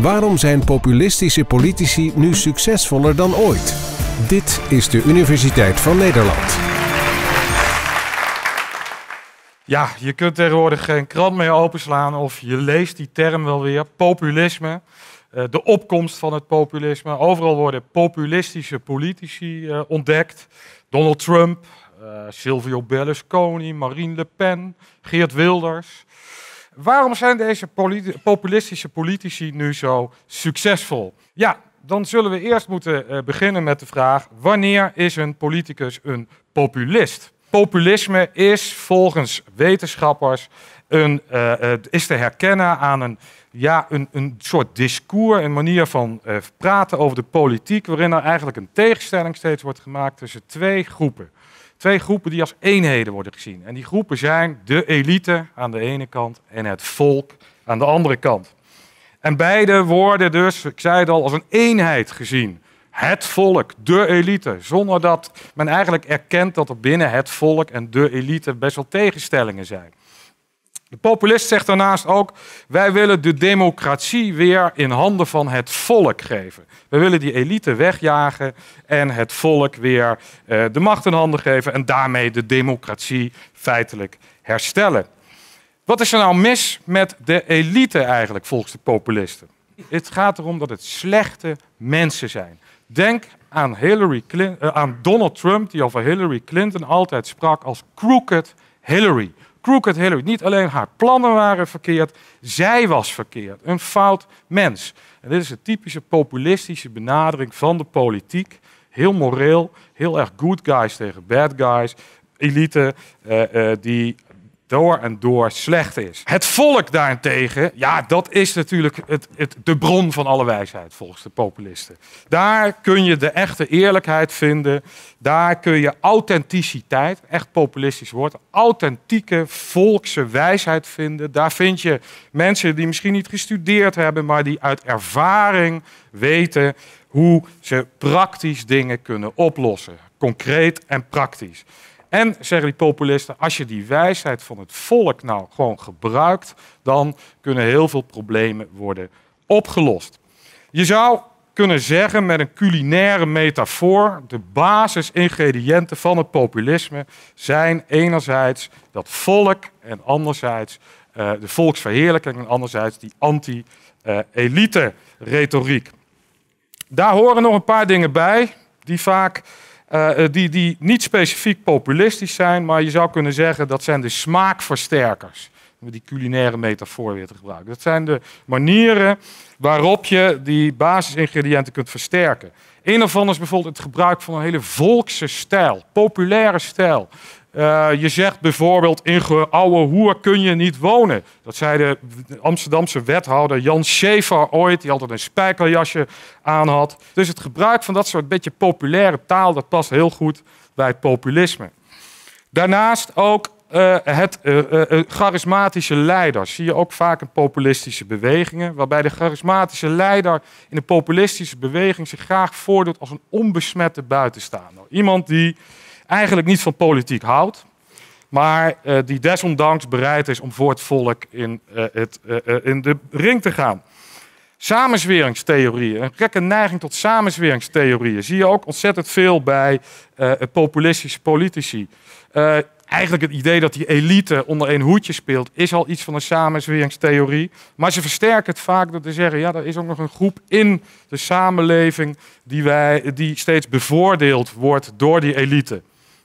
Waarom zijn populistische politici nu succesvoller dan ooit? Dit is de Universiteit van Nederland. Ja, je kunt tegenwoordig geen krant meer openslaan of je leest die term wel weer. Populisme, eh, de opkomst van het populisme. Overal worden populistische politici eh, ontdekt. Donald Trump, eh, Silvio Berlusconi, Marine Le Pen, Geert Wilders. Waarom zijn deze populistische politici nu zo succesvol? Ja, dan zullen we eerst moeten eh, beginnen met de vraag: wanneer is een politicus een populist? Populisme is volgens wetenschappers een, eh, is te herkennen aan een, ja, een, een soort discours, een manier van eh, praten over de politiek, waarin er eigenlijk een tegenstelling steeds wordt gemaakt tussen twee groepen twee groepen die als eenheden worden gezien. En die groepen zijn de elite aan de ene kant en het volk aan de andere kant. En beide worden dus, ik zei het al, als een eenheid gezien. Het volk, de elite, zonder dat men eigenlijk erkent dat er binnen het volk en de elite best wel tegenstellingen zijn. De populist zegt daarnaast ook: wij willen de democratie weer in handen van het volk geven. We willen die elite wegjagen en het volk weer eh, de macht in handen geven en daarmee de democratie feitelijk herstellen. Wat is er nou mis met de elite eigenlijk volgens de populisten? Het gaat erom dat het slechte mensen zijn. Denk aan, Hillary Clinton, eh, aan Donald Trump, die over Hillary Clinton altijd sprak als crooked Hillary Crooked Hillary. Niet alleen haar plannen waren verkeerd, zij was verkeerd. Een fout mens. En dit is een typische populistische benadering van de politiek. Heel moreel, heel erg good guys tegen bad guys. Elite eh, eh, die door en door slecht is. Het volk daarentegen, ja, dat is natuurlijk het, het, de bron van alle wijsheid volgens de populisten. Daar kun je de echte eerlijkheid vinden. Daar kun je authenticiteit, echt populistisch woord, authentieke volkse wijsheid vinden. Daar vind je mensen die misschien niet gestudeerd hebben, maar die uit ervaring weten hoe ze praktisch dingen kunnen oplossen. Concreet en praktisch. En zeggen die populisten, als je die wijsheid van het volk nou gewoon gebruikt, dan kunnen heel veel problemen worden opgelost. Je zou kunnen zeggen met een culinaire metafoor, de basisingrediënten van het populisme zijn enerzijds dat volk en anderzijds eh, de volksverheerlijking en anderzijds die anti-elite retoriek. Daar horen nog een paar dingen bij die vaak eh, eh, die, die niet specifiek populistisch zijn, maar je zou kunnen zeggen dat zijn de smaakversterkers. Om die culinaire metafoor weer te gebruiken. Dat zijn de manieren waarop je die basisingrediënten kunt versterken. Een daarvan is bijvoorbeeld het gebruik van een hele volkse stijl, populaire stijl. Eh, je zegt bijvoorbeeld in oude hoer kun je niet wonen. Dat zei de Amsterdamse wethouder Jan Schäfer ooit, die altijd een spijkerjasje aan had. Dus het gebruik van dat soort beetje populaire taal, dat past heel goed bij populisme. Daarnaast ook eh, het eh, charismatische leider. Zie je ook vaak in populistische bewegingen, waarbij de charismatische leider in de populistische beweging zich graag voordoet als een onbesmette buitenstaander. Iemand die eigenlijk niet van politiek houdt, maar eh, die desondanks bereid is om voor het volk in, eh, het, eh, in de ring te gaan. Samenzweringstheorieën, een gekke neiging tot samenzweringstheorieën, zie je ook ontzettend veel bij populistische politici eigenlijk het idee dat die elite onder één hoedje speelt, is al iets van een samenzweringstheorie. Maar ze versterken het vaak door te zeggen, ja, er is ook nog een groep in de samenleving die, wij, die steeds bevoordeeld wordt door die elite.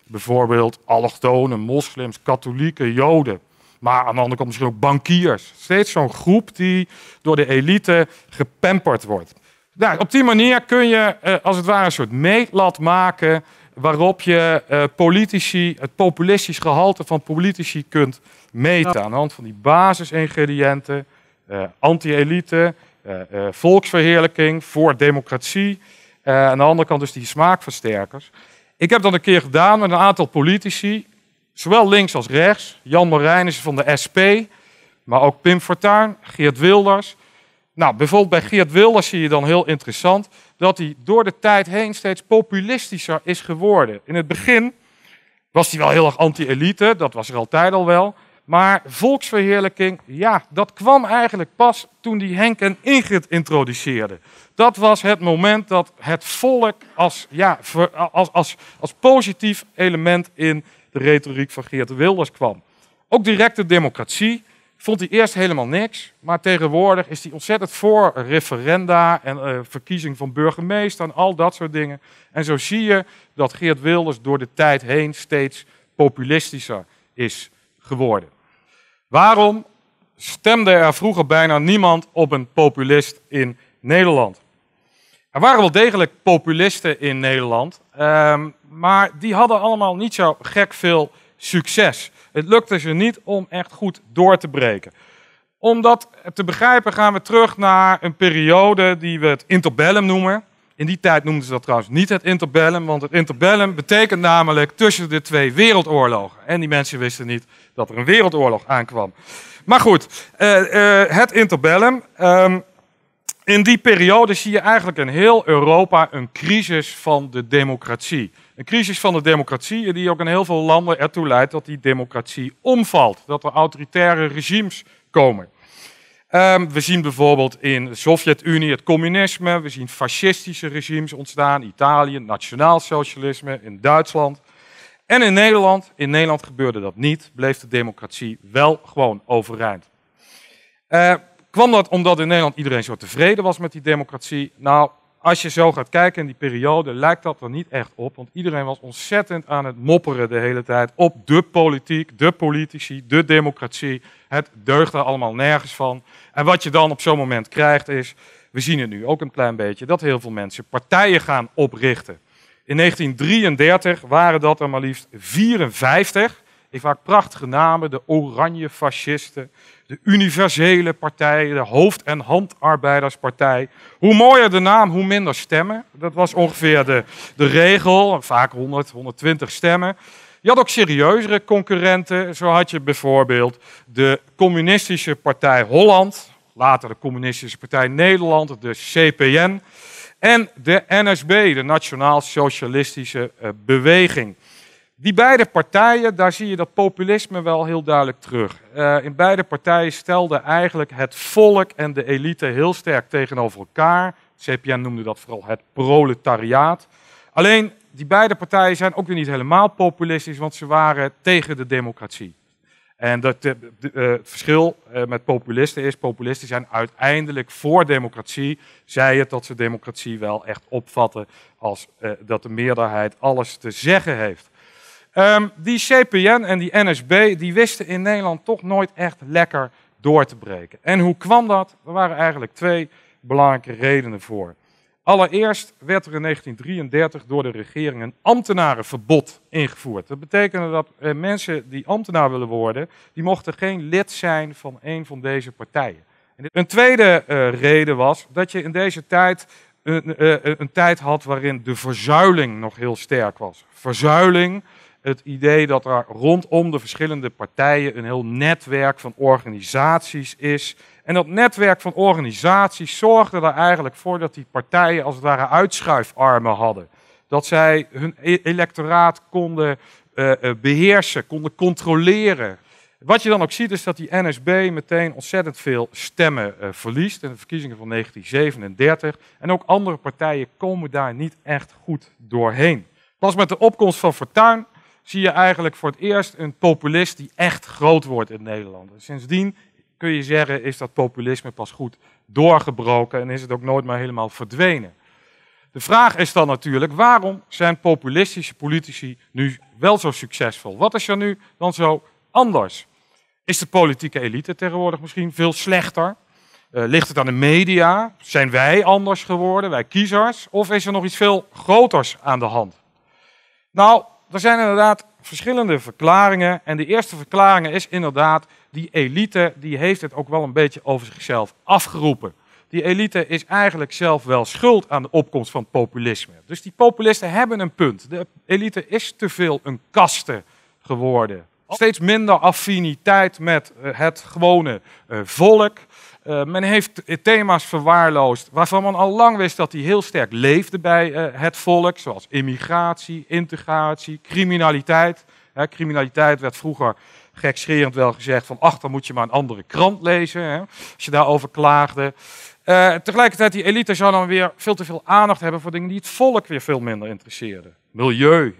Bijvoorbeeld allochtonen, moslims, katholieken, joden. Maar aan de andere kant misschien ook bankiers. Steeds zo'n groep die door de elite gepamperd wordt. Nou, op die manier kun je eh, als het ware een soort meetlat maken waarop je eh, politici, het populistisch gehalte van politici kunt meten. Aan de hand van die basisingrediënten, eh, anti-elite, volksverheerlijking, voor democratie. aan de andere kant dus die smaakversterkers ik heb dat een keer gedaan met een aantal politici, zowel links als rechts. Jan is van de SP, maar ook Pim Fortuyn, Geert Wilders. Nou, bijvoorbeeld bij Geert Wilders zie je dan heel interessant dat hij door de tijd heen steeds populistischer is geworden. In het begin was hij wel heel erg anti-elite, dat was er altijd al wel. Maar volksverheerlijking, ja, dat kwam eigenlijk pas toen die Henk en Ingrid introduceerden. Dat was het moment dat het volk als, ja, als, als, als positief element in de retoriek van Geert Wilders kwam. Ook directe democratie vond hij eerst helemaal niks. Maar tegenwoordig is hij ontzettend voor referenda en eh, verkiezing van burgemeester en al dat soort dingen. En zo zie je dat Geert Wilders door de tijd heen steeds populistischer is geworden. Waarom stemde er vroeger bijna niemand op een populist in Nederland? Er waren wel degelijk populisten in Nederland, ehm, maar die hadden allemaal niet zo gek veel succes. Het lukte ze niet om echt goed door te breken. Om dat te begrijpen gaan we terug naar een periode die we het interbellum noemen. In die tijd noemden ze dat trouwens niet het interbellum, want het interbellum betekent namelijk tussen de twee wereldoorlogen. En die mensen wisten niet dat er een wereldoorlog aankwam. Maar goed, eh, eh, het interbellum. Ehm, in die periode zie je eigenlijk in heel Europa een crisis van de democratie. Een crisis van de democratie die ook in heel veel landen ertoe leidt dat die democratie omvalt. Dat er autoritaire regimes komen. Ehm, we zien bijvoorbeeld in de Sovjet-Unie het communisme, we zien fascistische regimes ontstaan, Italië, Nationaalsocialisme, socialisme, in Duitsland. En in Nederland, in Nederland gebeurde dat niet, bleef de democratie wel gewoon overeind. Uh, kwam dat omdat in Nederland iedereen zo tevreden was met die democratie? Nou, als je zo gaat kijken in die periode, lijkt dat er niet echt op. Want iedereen was ontzettend aan het mopperen de hele tijd op de politiek, de politici, de democratie. Het deugde allemaal nergens van. En wat je dan op zo'n moment krijgt is, we zien het nu ook een klein beetje, dat heel veel mensen partijen gaan oprichten. In 1933 waren dat er maar liefst 54. Ik vaak prachtige namen, de Oranje Fascisten, de Universele Partij, de Hoofd- en Handarbeiderspartij. Hoe mooier de naam, hoe minder stemmen. Dat was ongeveer de, de regel, vaak 100, 120 stemmen. Je had ook serieuzere concurrenten. Zo had je bijvoorbeeld de Communistische Partij Holland, later de Communistische Partij Nederland, de CPN en de NSB, de Nationaal Socialistische eh, Beweging. Die beide partijen, daar zie je dat populisme wel heel duidelijk terug. Eh, in beide partijen stelden eigenlijk het volk en de elite heel sterk tegenover elkaar. CPN noemde dat vooral het proletariaat. Alleen, die beide partijen zijn ook weer niet helemaal populistisch, want ze waren tegen de democratie. En dat, het eh, eh, verschil eh, met populisten is, populisten zijn uiteindelijk voor democratie, zij het dat ze democratie wel echt opvatten als dat de meerderheid alles te zeggen heeft. Ehm, die CPN en die NSB, die wisten in Nederland toch nooit echt lekker door te breken. En hoe kwam dat? Er waren eigenlijk twee belangrijke redenen voor. Allereerst werd er in 1933 door de regering een ambtenarenverbod ingevoerd. Dat betekende dat eh, mensen die ambtenaar willen worden, die mochten geen lid zijn van een van deze partijen. een tweede eh, reden was dat je in deze tijd een, eh, een tijd had waarin de verzuiling nog heel sterk was. Verzuiling het idee dat er rondom de verschillende partijen een heel netwerk van organisaties is. En dat netwerk van organisaties zorgde er eigenlijk voor dat die partijen als het ware uitschuifarmen hadden. Dat zij hun e- electoraat konden eh, eh, beheersen, konden controleren. Wat je dan ook ziet is dat die NSB meteen ontzettend veel stemmen eh, verliest in de verkiezingen van 1937. En ook andere partijen komen daar niet echt goed doorheen. Pas met de opkomst van Fortuyn zie je eigenlijk voor het eerst een populist die echt groot wordt in Nederland. sindsdien kun je zeggen, is dat populisme pas goed doorgebroken en is het ook nooit meer helemaal verdwenen. De vraag is dan natuurlijk, waarom zijn populistische politici nu wel zo succesvol? Wat is er nu dan zo anders? Is de politieke elite tegenwoordig misschien veel slechter? Eh, ligt het aan de media? Zijn wij anders geworden, wij kiezers? Of is er nog iets veel groters aan de hand? Nou, er zijn inderdaad verschillende verklaringen. En de eerste verklaring is inderdaad, die elite die heeft het ook wel een beetje over zichzelf afgeroepen. Die elite is eigenlijk zelf wel schuld aan de opkomst van populisme. Dus die populisten hebben een punt. De elite is te veel een kaste geworden. Steeds minder affiniteit met eh, het gewone eh, volk. Eh, men heeft thema's verwaarloosd waarvan men al lang wist dat die heel sterk leefden bij eh, het volk, zoals immigratie, integratie, criminaliteit. criminaliteit werd vroeger gekscherend wel gezegd van ach, dan moet je maar een andere krant lezen, als je daarover klaagde. Uh, tegelijkertijd, die elite zou dan weer veel te veel aandacht hebben voor dingen die het volk weer veel minder interesseerden. Milieu,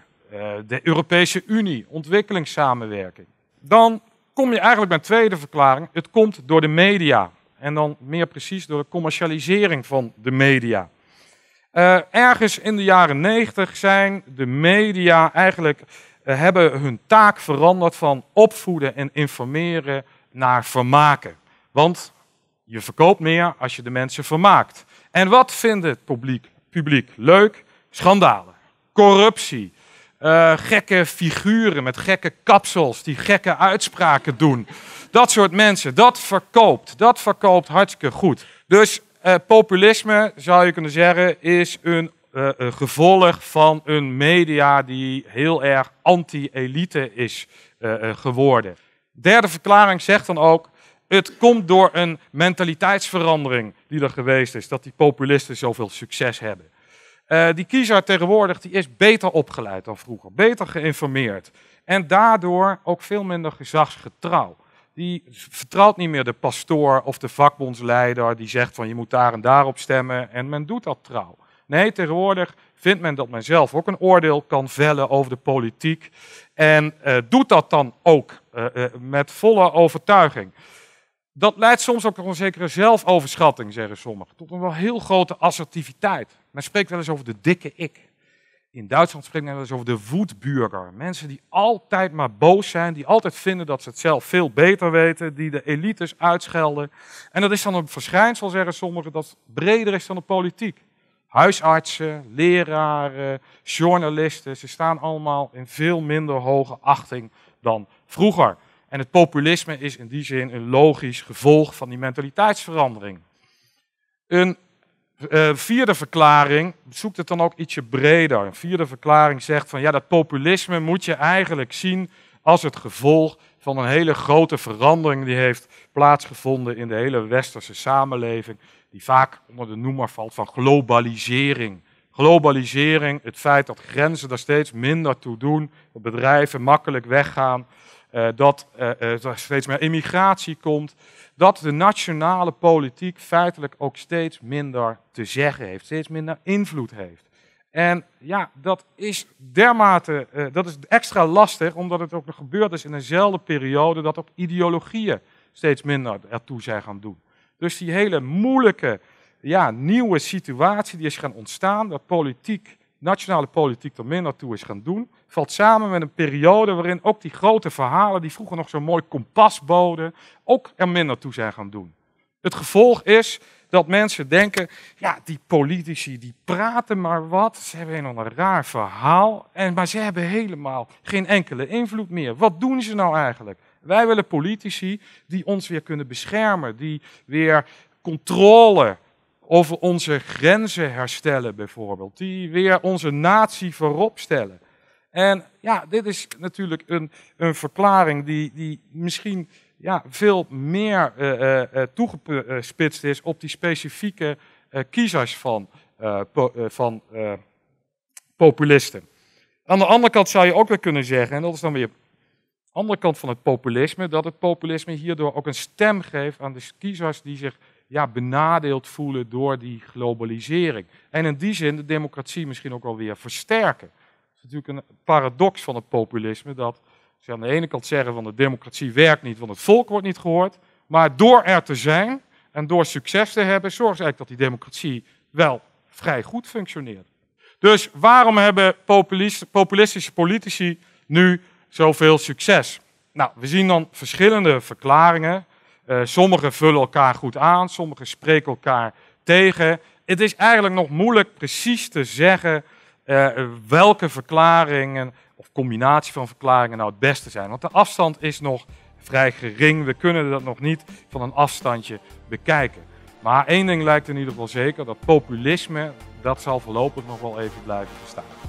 de Europese Unie, ontwikkelingssamenwerking. Dan kom je eigenlijk bij een tweede verklaring. Het komt door de media. En dan meer precies door de commercialisering van de media. Eh, ergens in de jaren 90 zijn de media eigenlijk eh, hebben hun taak veranderd van opvoeden en informeren naar vermaken. Want je verkoopt meer als je de mensen vermaakt. En wat vindt het publiek, publiek leuk? Schandalen, corruptie, eh, gekke figuren met gekke kapsels die gekke uitspraken doen. Dat soort mensen, dat verkoopt. Dat verkoopt hartstikke goed. Dus eh, populisme, zou je kunnen zeggen, is een, eh, een gevolg van een media die heel erg anti-elite is geworden. Derde verklaring zegt dan ook, het komt door een mentaliteitsverandering die er geweest is, dat die populisten zoveel succes hebben. Eh, die kiezer tegenwoordig die is beter opgeleid dan vroeger, beter geïnformeerd. En daardoor ook veel minder gezagsgetrouw. Die vertrouwt niet meer de pastoor of de vakbondsleider die zegt van je moet daar en daar op stemmen en men doet dat trouw. Nee, tegenwoordig vindt men dat men zelf ook een oordeel kan vellen over de politiek en eh, doet dat dan ook eh, met volle overtuiging. Dat leidt soms ook tot een zekere zelfoverschatting, zeggen sommigen, tot een wel heel grote assertiviteit. Men spreekt wel eens over de dikke ik. In Duitsland spreekt men wel eens over de voetburger. Mensen die altijd maar boos zijn, die altijd vinden dat ze het zelf veel beter weten, die de elites uitschelden. En dat is dan een verschijnsel, zeggen sommigen, dat breder is dan de politiek. Huisartsen, leraren, journalisten, ze staan allemaal in veel minder hoge achting dan vroeger. En het populisme is in die zin een logisch gevolg van die mentaliteitsverandering. Een eh, vierde verklaring zoekt het dan ook ietsje breder. Een vierde verklaring zegt van ja, dat populisme moet je eigenlijk zien als het gevolg van een hele grote verandering die heeft plaatsgevonden in de hele westerse samenleving, die vaak onder de noemer valt van globalisering. Globalisering, het feit dat grenzen daar steeds minder toe doen, dat bedrijven makkelijk weggaan eh, eh, eh, dat er steeds meer immigratie komt, dat de nationale politiek feitelijk ook steeds minder te zeggen heeft, steeds minder invloed heeft. En ja, dat is dermate, dat is extra lastig, omdat het ook nog gebeurd is in eenzelfde periode dat ook ideologieën steeds minder ertoe zijn gaan doen. Dus die hele moeilijke, ja, nieuwe situatie die is gaan ontstaan, dat politiek nationale politiek er minder toe is gaan doen, valt samen met een periode waarin ook die grote verhalen, die vroeger nog zo'n mooi kompas boden, ook er minder toe zijn gaan doen. Het gevolg is dat mensen denken, ja, die politici die praten maar wat, ze hebben een een raar verhaal, en, maar ze hebben helemaal geen enkele invloed meer. Wat doen ze nou eigenlijk? Wij willen politici die ons weer kunnen beschermen, die weer controle over onze grenzen herstellen bijvoorbeeld, die weer onze natie voorop stellen. En ja, dit is natuurlijk een, een verklaring die, die misschien ja, veel meer uh, toegespitst is op die specifieke kiezers van, van populisten. Aan de andere kant zou je ook weer kunnen zeggen, en dat is dan weer de andere kant van het populisme, dat het populisme hierdoor ook een stem geeft aan de kiezers die zich ja, benadeeld voelen door die globalisering. En in die zin de democratie misschien ook weer versterken. Het is natuurlijk een paradox van het populisme dat ze aan de ene kant zeggen van de democratie werkt niet, want het volk wordt niet gehoord. Maar door er te zijn en door succes te hebben, zorgt eigenlijk dat die democratie wel vrij goed functioneert. Dus waarom hebben populistische politici nu zoveel succes? Nou, we zien dan verschillende verklaringen. Eh, sommigen vullen elkaar goed aan, sommigen spreken elkaar tegen. Het is eigenlijk nog moeilijk precies te zeggen eh, welke verklaringen of combinatie van verklaringen nou het beste zijn. Want de afstand is nog vrij gering. We kunnen dat nog niet van een afstandje bekijken. Maar één ding lijkt in ieder geval zeker: dat populisme dat zal voorlopig nog wel even blijven bestaan.